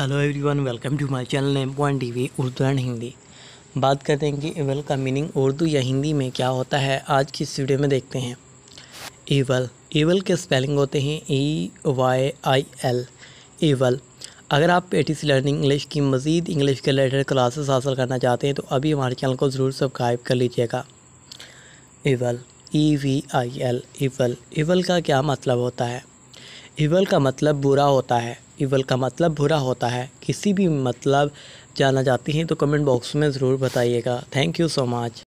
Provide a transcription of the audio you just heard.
hello everyone welcome to my channel name point T Urdu and Hindi बात करते हैं कि एवल का मीनिंग उर्दू या हिंदी में क्या होता है आज की इस वीडियो में देखते हैं एवल एवल के स्पेलिंग होते हैं ई वाई आई एल एवल अगर आप A T C learning English की मज़ीद इंग्लिश के रिलेटेड क्लासेस हासिल करना चाहते हैं तो अभी हमारे चैनल को ज़रूर सब्सक्राइब कर लीजिएगा एवल ई वी आई एल एवल एवल का क्या मतलब होता है ईवल का मतलब बुरा होता है इवल का मतलब बुरा होता है किसी भी मतलब जाना जाती हैं तो कमेंट बॉक्स में ज़रूर बताइएगा थैंक यू सो मच